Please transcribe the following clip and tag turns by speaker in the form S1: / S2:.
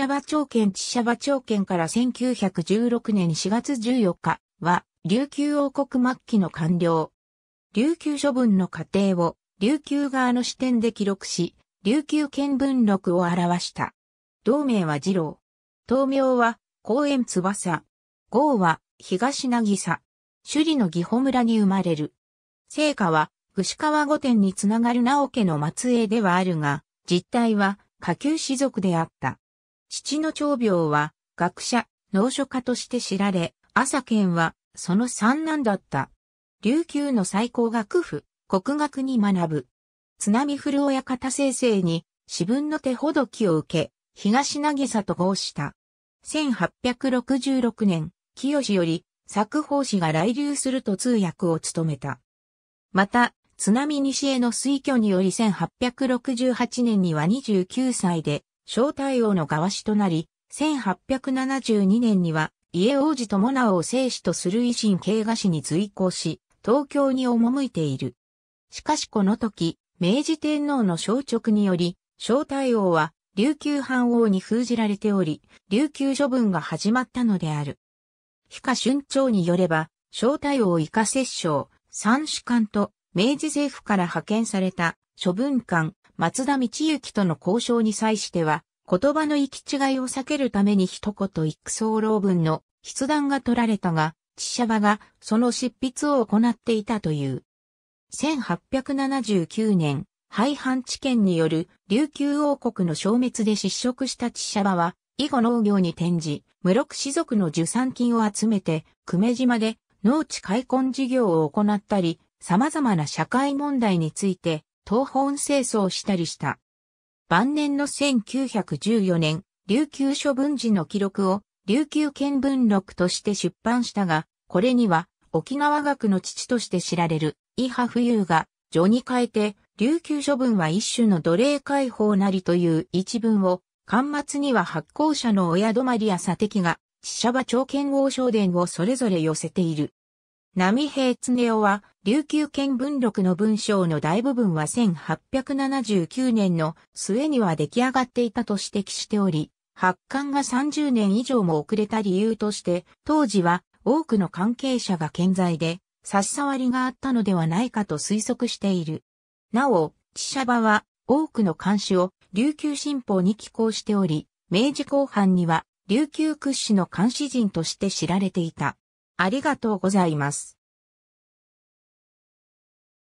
S1: 社場長県千社場長県から1916年4月14日は、琉球王国末期の官僚。琉球処分の過程を、琉球側の視点で記録し、琉球見聞録を表した。同名は二郎。東名は、公園翼。号は、東渚さ。首里の義保村に生まれる。聖火は、串川御殿につながる直家の末裔ではあるが、実態は、下級士族であった。父の長病は学者、農書家として知られ、朝健はその三男だった。琉球の最高学府、国学に学ぶ。津波古親方先生に、私分の手ほどきを受け、東渚と合した。1866年、清より、作法師が来流すると通訳を務めた。また、津波西への推挙により1868年には29歳で、小太王の側氏となり、1872年には、家王子友直を正史とする維新慶賀氏に随行し、東京に赴いている。しかしこの時、明治天皇の消直により、小太王は琉球藩王に封じられており、琉球処分が始まったのである。非下春朝によれば、小太王以下摂政、三主官と明治政府から派遣された諸文官、松田道行との交渉に際しては、言葉の行き違いを避けるために一言一句総論文の筆談が取られたが、知者場がその執筆を行っていたという。1879年、廃藩置県による琉球王国の消滅で失職した知者場は、以後農業に転じ、室伏族の受産金を集めて、久米島で農地開墾事業を行ったり、様々な社会問題について、東本清掃したりした。晩年の1914年、琉球処分時の記録を琉球見聞録として出版したが、これには沖縄学の父として知られる伊波富裕が序に変えて、琉球処分は一種の奴隷解放なりという一文を、巻末には発行者の親泊や佐敵が、死者場長剣王将伝をそれぞれ寄せている。波平常夫は、琉球見文録の文章の大部分は1879年の末には出来上がっていたと指摘しており、発刊が30年以上も遅れた理由として、当時は多くの関係者が健在で、差し障りがあったのではないかと推測している。なお、知者場は多くの監視を琉球新報に寄稿しており、明治後半には琉球屈指の監視人として知られていた。ありがとうございます。